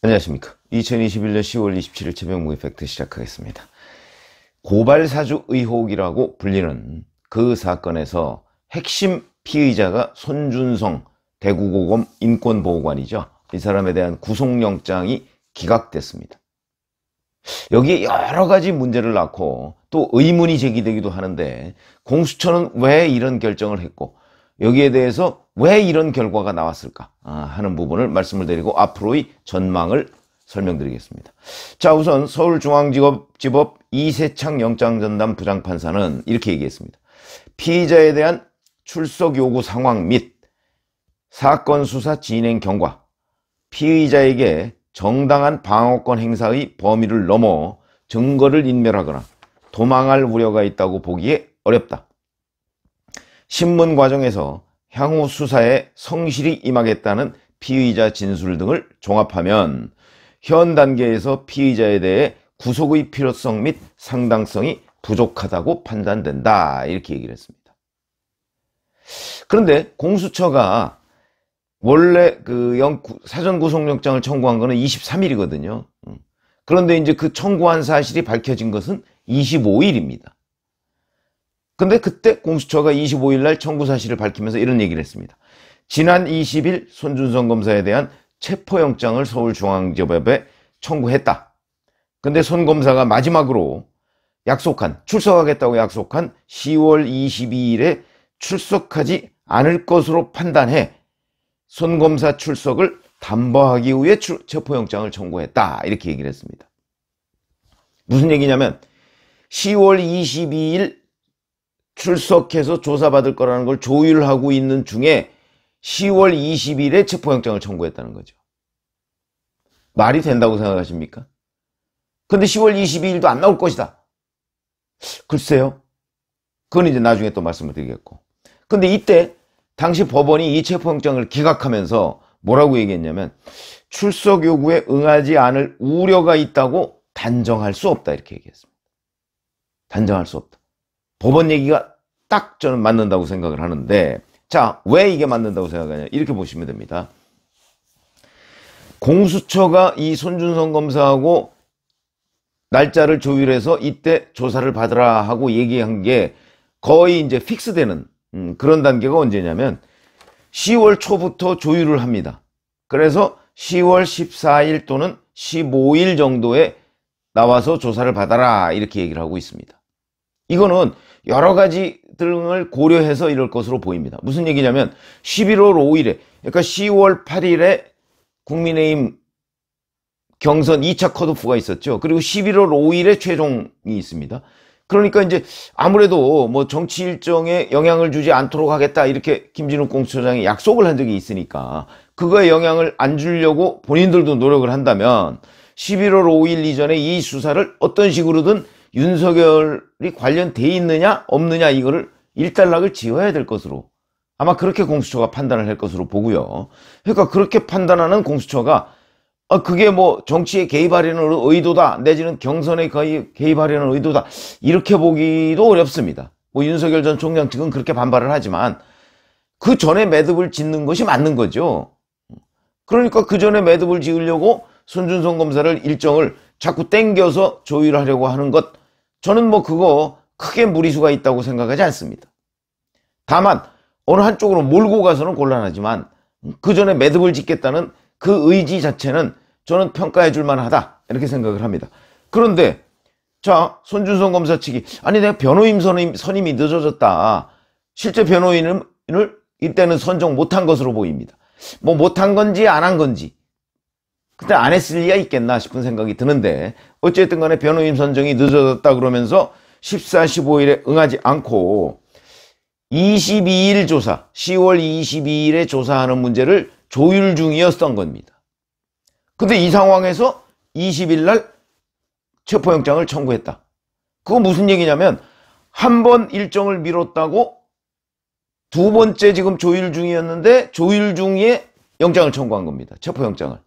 안녕하십니까. 2021년 10월 27일 최병무 이펙트 시작하겠습니다. 고발사주 의혹이라고 불리는 그 사건에서 핵심 피의자가 손준성 대구고검 인권보호관이죠. 이 사람에 대한 구속영장이 기각됐습니다. 여기에 여러 가지 문제를 낳고 또 의문이 제기되기도 하는데 공수처는 왜 이런 결정을 했고 여기에 대해서 왜 이런 결과가 나왔을까 아, 하는 부분을 말씀을 드리고 앞으로의 전망을 설명드리겠습니다. 자 우선 서울중앙지법 이세창 영장전담 부장판사는 이렇게 얘기했습니다. 피의자에 대한 출석 요구 상황 및 사건 수사 진행 경과 피의자에게 정당한 방어권 행사의 범위를 넘어 증거를 인멸하거나 도망할 우려가 있다고 보기에 어렵다. 신문 과정에서 향후 수사에 성실히 임하겠다는 피의자 진술 등을 종합하면 현 단계에서 피의자에 대해 구속의 필요성 및 상당성이 부족하다고 판단된다 이렇게 얘기를 했습니다. 그런데 공수처가 원래 그 사전 구속영장을 청구한 것은 23일이거든요. 음. 그런데 이제 그 청구한 사실이 밝혀진 것은 25일입니다. 근데 그때 공수처가 25일 날 청구 사실을 밝히면서 이런 얘기를 했습니다. 지난 20일 손준성 검사에 대한 체포영장을 서울중앙지법에 청구했다. 근데 손 검사가 마지막으로 약속한 출석하겠다고 약속한 10월 22일에 출석하지 않을 것으로 판단해 손 검사 출석을 담보하기 위해 출, 체포영장을 청구했다 이렇게 얘기를 했습니다 무슨 얘기냐면 10월 22일 출석해서 조사받을 거라는 걸 조율하고 있는 중에 10월 20일에 체포영장을 청구했다는 거죠. 말이 된다고 생각하십니까? 근데 10월 22일도 안 나올 것이다. 글쎄요. 그건 이제 나중에 또 말씀을 드리겠고. 근데 이때 당시 법원이 이 체포영장을 기각하면서 뭐라고 얘기했냐면 출석 요구에 응하지 않을 우려가 있다고 단정할 수 없다 이렇게 얘기했습니다. 단정할 수 없다. 법원 얘기가 딱 저는 맞는다고 생각을 하는데 자, 왜 이게 맞는다고 생각하냐? 이렇게 보시면 됩니다. 공수처가 이 손준성 검사하고 날짜를 조율해서 이때 조사를 받으라 하고 얘기한 게 거의 이제 픽스되는 음, 그런 단계가 언제냐면 10월 초부터 조율을 합니다. 그래서 10월 14일 또는 15일 정도에 나와서 조사를 받아라 이렇게 얘기를 하고 있습니다. 이거는 여러 가지 등을 고려해서 이럴 것으로 보입니다. 무슨 얘기냐면 11월 5일에 그러니까 10월 8일에 국민의힘 경선 2차 컷오프가 있었죠. 그리고 11월 5일에 최종이 있습니다. 그러니까 이제 아무래도 뭐 정치 일정에 영향을 주지 않도록 하겠다 이렇게 김진욱 공수처장이 약속을 한 적이 있으니까 그거에 영향을 안 주려고 본인들도 노력을 한다면 11월 5일 이전에 이 수사를 어떤 식으로든 윤석열이 관련돼 있느냐 없느냐 이거를 일단락을 지어야 될 것으로 아마 그렇게 공수처가 판단을 할 것으로 보고요. 그러니까 그렇게 판단하는 공수처가 아, 그게 뭐 정치에 개입하려는 의도다 내지는 경선에 거의 개입하려는 의도다 이렇게 보기도 어렵습니다. 뭐 윤석열 전 총장 측은 그렇게 반발을 하지만 그 전에 매듭을 짓는 것이 맞는 거죠. 그러니까 그 전에 매듭을 지으려고 손준성 검사를 일정을 자꾸 땡겨서 조율하려고 하는 것 저는 뭐 그거 크게 무리수가 있다고 생각하지 않습니다. 다만 어느 한쪽으로 몰고 가서는 곤란하지만 그 전에 매듭을 짓겠다는 그 의지 자체는 저는 평가해 줄 만하다 이렇게 생각을 합니다. 그런데 자 손준성 검사 측이 아니 내가 변호인 선임, 선임이 늦어졌다. 실제 변호인을 이때는 선정 못한 것으로 보입니다. 뭐 못한 건지 안 한 건지 그때 안 했을 리가 있겠나 싶은 생각이 드는데 어쨌든 간에 변호인 선정이 늦어졌다 그러면서 14, 15일에 응하지 않고 22일 조사, 10월 22일에 조사하는 문제를 조율 중이었던 겁니다. 근데 이 상황에서 20일 날 체포영장을 청구했다. 그거 무슨 얘기냐면 한 번 일정을 미뤘다고 두 번째 지금 조율 중이었는데 조율 중에 영장을 청구한 겁니다. 체포영장을.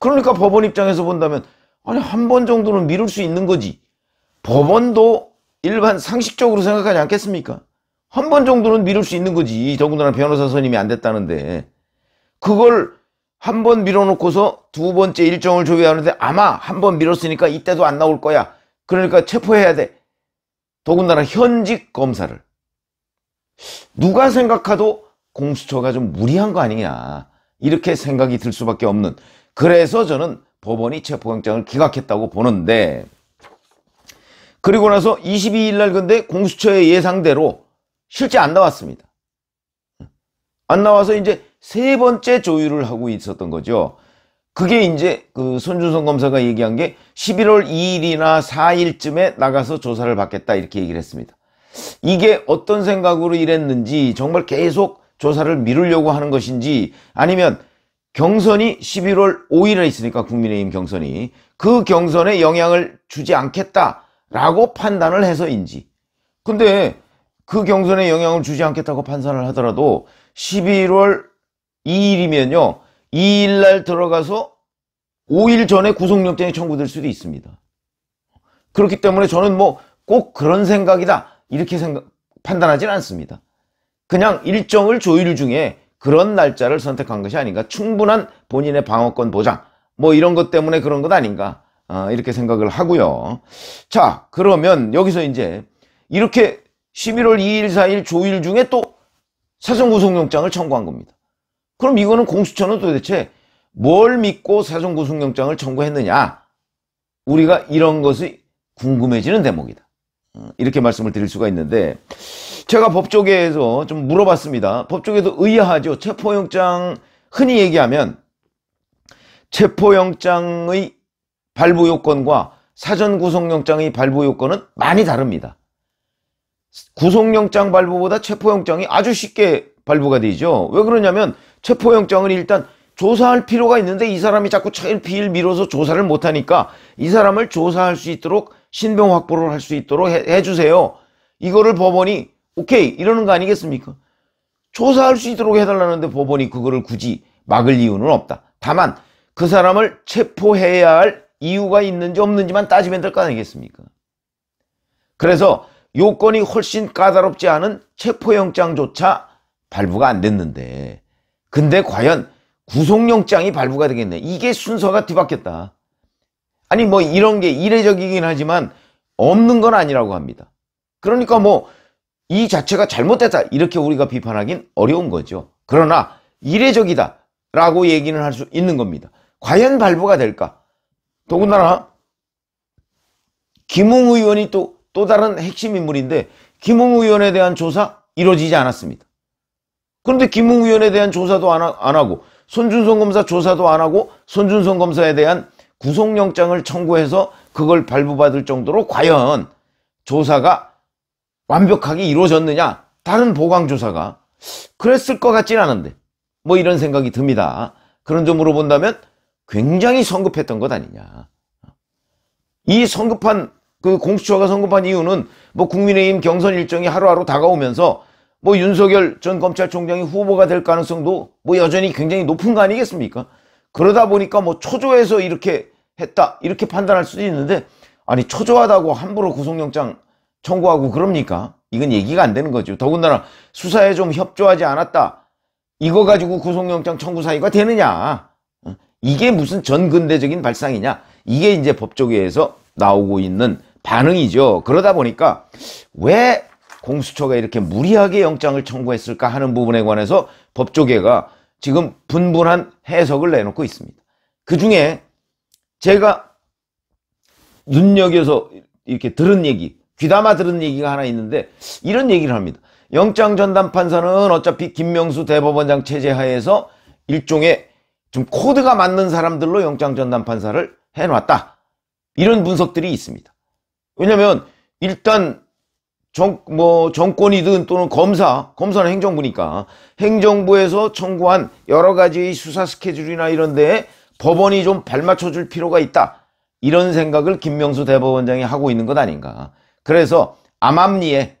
그러니까 법원 입장에서 본다면 아니 한 번 정도는 미룰 수 있는 거지. 법원도 일반 상식적으로 생각하지 않겠습니까? 한 번 정도는 미룰 수 있는 거지. 더군다나 변호사 선임이 안 됐다는데. 그걸 한 번 밀어놓고서 두 번째 일정을 조회하는데 아마 한 번 밀었으니까 이때도 안 나올 거야. 그러니까 체포해야 돼. 더군다나 현직 검사를. 누가 생각하도 공수처가 좀 무리한 거 아니냐. 이렇게 생각이 들 수밖에 없는 그래서 저는 법원이 체포영장을 기각했다고 보는데 그리고 나서 22일 날 근데 공수처의 예상대로 실제 안 나왔습니다. 안 나와서 이제 세 번째 조율을 하고 있었던 거죠. 그게 이제 그 손준성 검사가 얘기한 게 11월 2일이나 4일쯤에 나가서 조사를 받겠다 이렇게 얘기를 했습니다. 이게 어떤 생각으로 이랬는지 정말 계속 조사를 미루려고 하는 것인지 아니면 경선이 11월 5일에 있으니까 국민의힘 경선이 그 경선에 영향을 주지 않겠다라고 판단을 해서인지 근데 그 경선에 영향을 주지 않겠다고 판단을 하더라도 11월 2일이면요 2일날 들어가서 5일 전에 구속영장이 청구될 수도 있습니다 그렇기 때문에 저는 뭐 꼭 그런 생각이다 이렇게 생각, 판단하진 않습니다 그냥 일정을 조율 중에 그런 날짜를 선택한 것이 아닌가 충분한 본인의 방어권 보장 뭐 이런 것 때문에 그런 것 아닌가 어, 이렇게 생각을 하고요 자 그러면 여기서 이제 이렇게 11월 2일 4일 조일 중에 또 사전구속영장을 청구한 겁니다 그럼 이거는 공수처는 도대체 뭘 믿고 사전구속영장을 청구했느냐 우리가 이런 것이 궁금해지는 대목이다 어, 이렇게 말씀을 드릴 수가 있는데 제가 법조계에서 좀 물어봤습니다. 법조계도 의아하죠. 체포영장 흔히 얘기하면 체포영장의 발부 요건과 사전 구속영장의 발부 요건은 많이 다릅니다. 구속영장 발부보다 체포영장이 아주 쉽게 발부가 되죠. 왜 그러냐면 체포영장은 일단 조사할 필요가 있는데 이 사람이 자꾸 차일피일 미뤄서 조사를 못하니까 이 사람을 조사할 수 있도록 신병 확보를 할 수 있도록 해, 해주세요. 이거를 법원이 오케이 이러는 거 아니겠습니까? 조사할 수 있도록 해달라는데 법원이 그거를 굳이 막을 이유는 없다. 다만 그 사람을 체포해야 할 이유가 있는지 없는지만 따지면 될 거 아니겠습니까? 그래서 요건이 훨씬 까다롭지 않은 체포영장조차 발부가 안 됐는데 근데 과연 구속영장이 발부가 되겠네. 이게 순서가 뒤바뀌었다. 아니 뭐 이런 게 이례적이긴 하지만 없는 건 아니라고 합니다. 그러니까 뭐이 자체가 잘못됐다 이렇게 우리가 비판하긴 어려운 거죠. 그러나 이례적이다 라고 얘기는 할 수 있는 겁니다. 과연 발부가 될까? 더군다나 김웅 의원이 또, 또 다른 핵심 인물인데 김웅 의원에 대한 조사 이루어지지 않았습니다. 그런데 김웅 의원에 대한 조사도 안, 하, 안 하고 손준성 검사 조사도 안 하고 손준성 검사에 대한 구속영장을 청구해서 그걸 발부받을 정도로 과연 조사가 완벽하게 이루어졌느냐? 다른 보강조사가 그랬을 것 같진 않은데 뭐 이런 생각이 듭니다. 그런 점으로 본다면 굉장히 성급했던 것 아니냐. 이 성급한 그 공수처가 성급한 이유는 뭐 국민의힘 경선 일정이 하루하루 다가오면서 뭐 윤석열 전 검찰총장이 후보가 될 가능성도 뭐 여전히 굉장히 높은 거 아니겠습니까? 그러다 보니까 뭐 초조해서 이렇게 했다 이렇게 판단할 수도 있는데 아니 초조하다고 함부로 구속영장 청구하고 그럽니까? 이건 얘기가 안 되는 거죠. 더군다나 수사에 좀 협조하지 않았다. 이거 가지고 구속영장 청구 사유가 되느냐. 이게 무슨 전근대적인 발상이냐. 이게 이제 법조계에서 나오고 있는 반응이죠. 그러다 보니까 왜 공수처가 이렇게 무리하게 영장을 청구했을까 하는 부분에 관해서 법조계가 지금 분분한 해석을 내놓고 있습니다. 그 중에 제가 눈여겨서 이렇게 들은 얘기 귀담아 들은 얘기가 하나 있는데 이런 얘기를 합니다. 영장 전담 판사는 어차피 김명수 대법원장 체제 하에서 일종의 좀 코드가 맞는 사람들로 영장 전담 판사를 해놨다. 이런 분석들이 있습니다. 왜냐면 일단 정, 뭐 정권이든 또는 검사, 검사는 행정부니까 행정부에서 청구한 여러 가지 수사 스케줄이나 이런 데에 법원이 좀 발맞춰 줄 필요가 있다. 이런 생각을 김명수 대법원장이 하고 있는 것 아닌가. 그래서 암암리에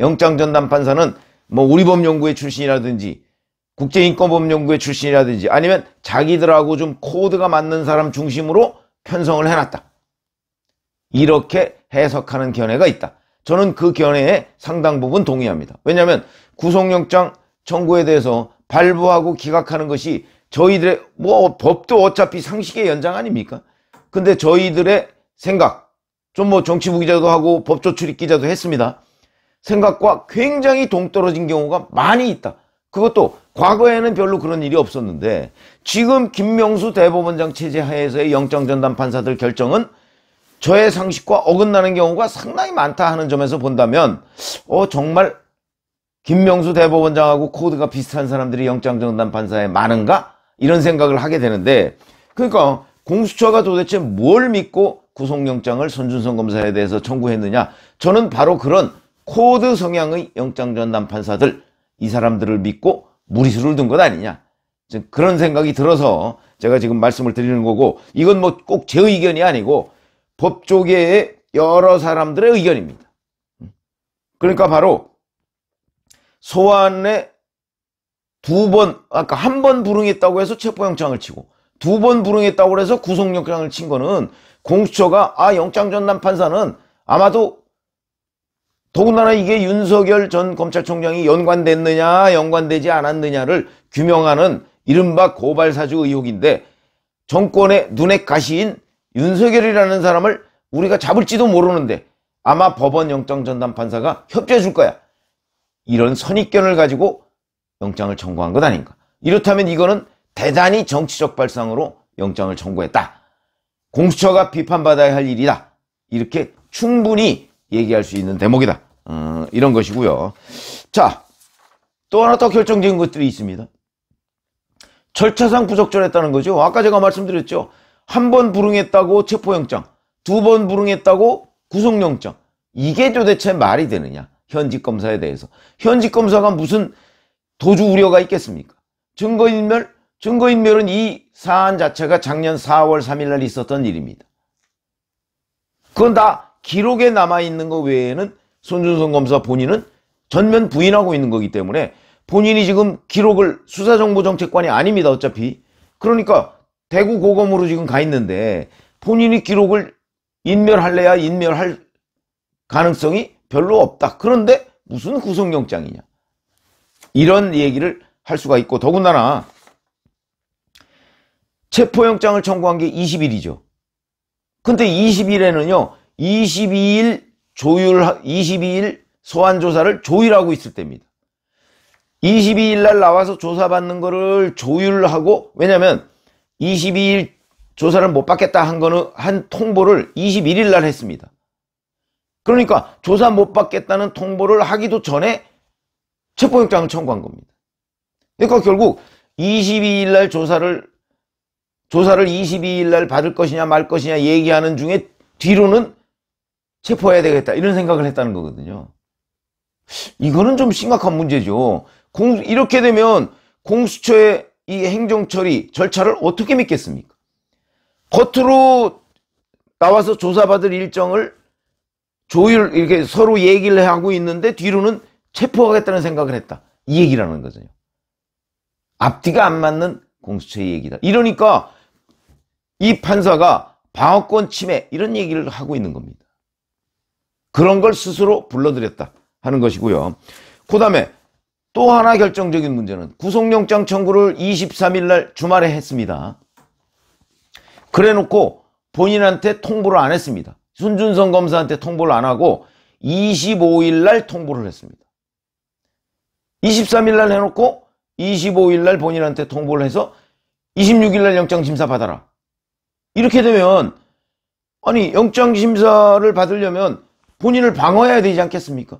영장전담판사는 뭐 우리법연구회 출신이라든지 국제인권법연구회 출신이라든지 아니면 자기들하고 좀 코드가 맞는 사람 중심으로 편성을 해놨다. 이렇게 해석하는 견해가 있다. 저는 그 견해에 상당 부분 동의합니다. 왜냐하면 구속영장 청구에 대해서 발부하고 기각하는 것이 저희들의 뭐 법도 어차피 상식의 연장 아닙니까? 근데 저희들의 생각, 좀뭐 정치부 기자도 하고 법조 출입 기자도 했습니다. 생각과 굉장히 동떨어진 경우가 많이 있다. 그것도 과거에는 별로 그런 일이 없었는데 지금 김명수 대법원장 체제 하에서의 영장 전담 판사들 결정은 저의 상식과 어긋나는 경우가 상당히 많다 하는 점에서 본다면 어 정말 김명수 대법원장하고 코드가 비슷한 사람들이 영장 전담 판사에 많은가 이런 생각을 하게 되는데 그러니까 공수처가 도대체 뭘 믿고 구속영장을 손준성 검사에 대해서 청구했느냐 저는 바로 그런 코드 성향의 영장 전담 판사들 이 사람들을 믿고 무리수를 둔 것 아니냐 그런 생각이 들어서 제가 지금 말씀을 드리는 거고 이건 뭐 꼭 제 의견이 아니고 법조계의 여러 사람들의 의견입니다 그러니까 바로 소환에 두 번 아까 한 번 불응했다고 해서 체포영장을 치고 두 번 불응했다고 해서 구속영장을 친 거는 공수처가 아 영장 전담 판사는 아마도 더군다나 이게 윤석열 전 검찰총장이 연관됐느냐 연관되지 않았느냐를 규명하는 이른바 고발사주 의혹인데 정권의 눈에 가시인 윤석열이라는 사람을 우리가 잡을지도 모르는데 아마 법원 영장 전담 판사가 협조해 줄 거야. 이런 선입견을 가지고 영장을 청구한 것 아닌가. 이렇다면 이거는 대단히 정치적 발상으로 영장을 청구했다. 공수처가 비판받아야 할 일이다. 이렇게 충분히 얘기할 수 있는 대목이다. 어, 이런 것이고요. 자, 또 하나 더 결정적인 것들이 있습니다. 절차상 부적절했다는 거죠. 아까 제가 말씀드렸죠. 한 번 불응했다고 체포영장, 두 번 불응했다고 구속영장. 이게 도대체 말이 되느냐. 현직 검사에 대해서. 현직 검사가 무슨 도주 우려가 있겠습니까? 증거인멸? 증거인멸은 이 사안 자체가 작년 4월 3일 날 있었던 일입니다. 그건 다 기록에 남아있는 것 외에는 손준성 검사 본인은 전면 부인하고 있는 거기 때문에 본인이 지금 기록을 수사정보정책관이 아닙니다. 어차피. 그러니까 대구 고검으로 지금 가 있는데 본인이 기록을 인멸할래야 인멸할 가능성이 별로 없다. 그런데 무슨 구속영장이냐. 이런 얘기를 할 수가 있고 더군다나 체포영장을 청구한 게 20일이죠. 근데 20일에는요. 22일 조율 22일 소환 조사를 조율하고 있을 때입니다. 22일 날 나와서 조사받는 거를 조율하고 왜냐면 22일 조사를 못 받겠다 한 거는 한 통보를 21일 날 했습니다. 그러니까 조사 못 받겠다는 통보를 하기도 전에 체포영장을 청구한 겁니다. 그러니까 결국 22일 날 조사를 조사를 22일 날 받을 것이냐 말 것이냐 얘기하는 중에 뒤로는 체포해야 되겠다 이런 생각을 했다는 거거든요. 이거는 좀 심각한 문제죠. 공, 이렇게 되면 공수처의 이 행정처리 절차를 어떻게 믿겠습니까? 겉으로 나와서 조사받을 일정을 조율 이렇게 서로 얘기를 하고 있는데 뒤로는 체포하겠다는 생각을 했다. 이 얘기라는 거죠. 앞뒤가 안 맞는 공수처의 얘기다. 이러니까 이 판사가 방어권 침해 이런 얘기를 하고 있는 겁니다. 그런 걸 스스로 불러들였다 하는 것이고요. 그 다음에 또 하나 결정적인 문제는 구속영장 청구를 23일 날 주말에 했습니다. 그래놓고 본인한테 통보를 안 했습니다. 순준성 검사한테 통보를 안 하고 25일 날 통보를 했습니다. 23일 날 해놓고 25일 날 본인한테 통보를 해서 26일 날 영장 심사 받아라. 이렇게 되면 아니 영장심사를 받으려면 본인을 방어해야 되지 않겠습니까?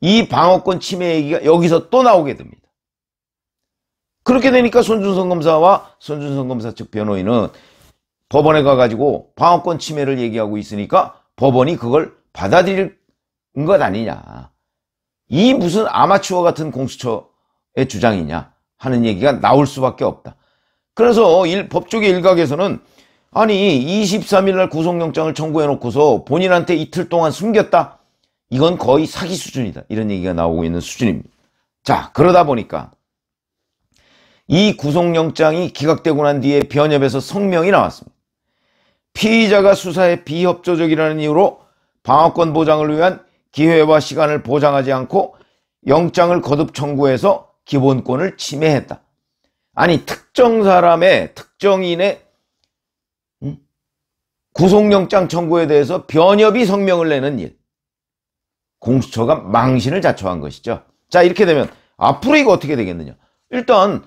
이 방어권 침해 얘기가 여기서 또 나오게 됩니다. 그렇게 되니까 손준성 검사와 손준성 검사 측 변호인은 법원에 가가지고 방어권 침해를 얘기하고 있으니까 법원이 그걸 받아들일 것 아니냐. 이 무슨 아마추어 같은 공수처의 주장이냐 하는 얘기가 나올 수밖에 없다. 그래서 법조계 일각에서는 아니 23일날 구속영장을 청구해놓고서 본인한테 이틀 동안 숨겼다? 이건 거의 사기 수준이다. 이런 얘기가 나오고 있는 수준입니다. 자 그러다 보니까 이 구속영장이 기각되고 난 뒤에 변협에서 성명이 나왔습니다. 피의자가 수사에 비협조적이라는 이유로 방어권 보장을 위한 기회와 시간을 보장하지 않고 영장을 거듭 청구해서 기본권을 침해했다. 아니 특정 사람의 특정인의 구속영장 청구에 대해서 변협이 성명을 내는 일. 공수처가 망신을 자초한 것이죠. 자 이렇게 되면 앞으로 이거 어떻게 되겠느냐. 일단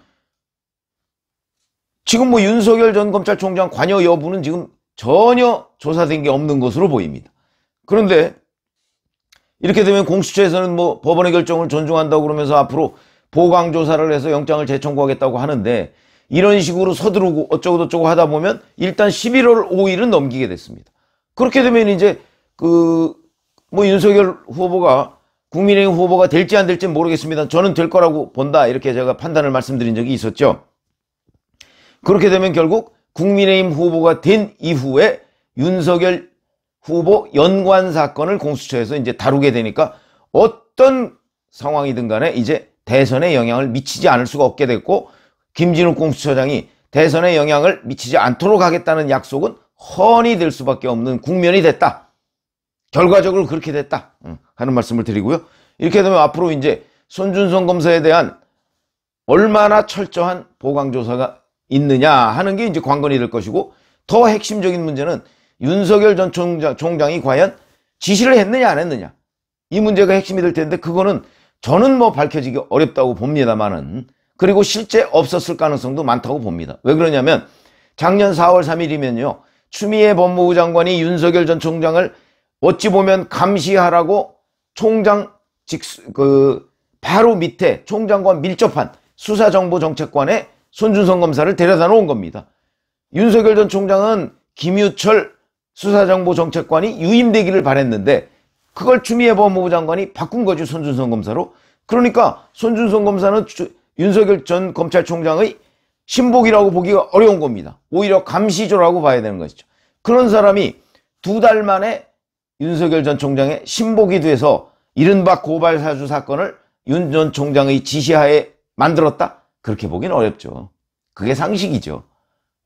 지금 뭐 윤석열 전 검찰총장 관여 여부는 지금 전혀 조사된 게 없는 것으로 보입니다. 그런데 이렇게 되면 공수처에서는 뭐 법원의 결정을 존중한다고 그러면서 앞으로 보강 조사를 해서 영장을 재청구하겠다고 하는데 이런 식으로 서두르고 어쩌고저쩌고 하다 보면 일단 11월 5일은 넘기게 됐습니다. 그렇게 되면 이제 그 뭐 윤석열 후보가 국민의힘 후보가 될지 안될지 모르겠습니다. 저는 될 거라고 본다 이렇게 제가 판단을 말씀드린 적이 있었죠. 그렇게 되면 결국 국민의힘 후보가 된 이후에 윤석열 후보 연관 사건을 공수처에서 이제 다루게 되니까 어떤 상황이든 간에 이제 대선에 영향을 미치지 않을 수가 없게 됐고 김진욱 공수처장이 대선에 영향을 미치지 않도록 하겠다는 약속은 헌이 될 수밖에 없는 국면이 됐다. 결과적으로 그렇게 됐다. 하는 말씀을 드리고요. 이렇게 되면 앞으로 이제 손준성 검사에 대한 얼마나 철저한 보강조사가 있느냐 하는 게 이제 관건이 될 것이고 더 핵심적인 문제는 윤석열 전 총장, 총장이 과연 지시를 했느냐 안 했느냐 이 문제가 핵심이 될 텐데 그거는 저는 뭐 밝혀지기 어렵다고 봅니다만은 그리고 실제 없었을 가능성도 많다고 봅니다. 왜 그러냐면 작년 4월 3일이면요. 추미애 법무부 장관이 윤석열 전 총장을 어찌 보면 감시하라고 총장 직수, 그, 바로 밑에 총장과 밀접한 수사정보정책관의 손준성 검사를 데려다 놓은 겁니다. 윤석열 전 총장은 김유철 수사정보정책관이 유임되기를 바랬는데 그걸 추미애 법무부 장관이 바꾼 거죠 손준성 검사로. 그러니까 손준성 검사는 윤석열 전 검찰총장의 신복이라고 보기가 어려운 겁니다. 오히려 감시조라고 봐야 되는 것이죠. 그런 사람이 두 달 만에 윤석열 전 총장의 신복이 돼서 이른바 고발사주 사건을 윤 전 총장의 지시하에 만들었다? 그렇게 보기는 어렵죠. 그게 상식이죠.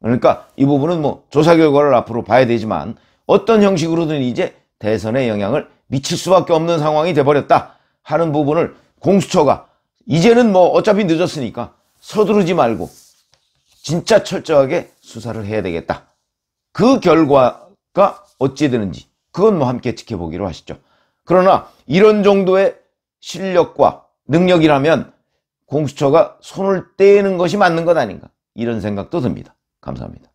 그러니까 이 부분은 뭐 조사 결과를 앞으로 봐야 되지만 어떤 형식으로든 이제 대선에 영향을 미칠 수밖에 없는 상황이 돼버렸다 하는 부분을 공수처가 이제는 뭐 어차피 늦었으니까 서두르지 말고 진짜 철저하게 수사를 해야 되겠다. 그 결과가 어찌 되는지 그건 뭐 함께 지켜보기로 하시죠. 그러나 이런 정도의 실력과 능력이라면 공수처가 손을 떼는 것이 맞는 것 아닌가 이런 생각도 듭니다. 감사합니다.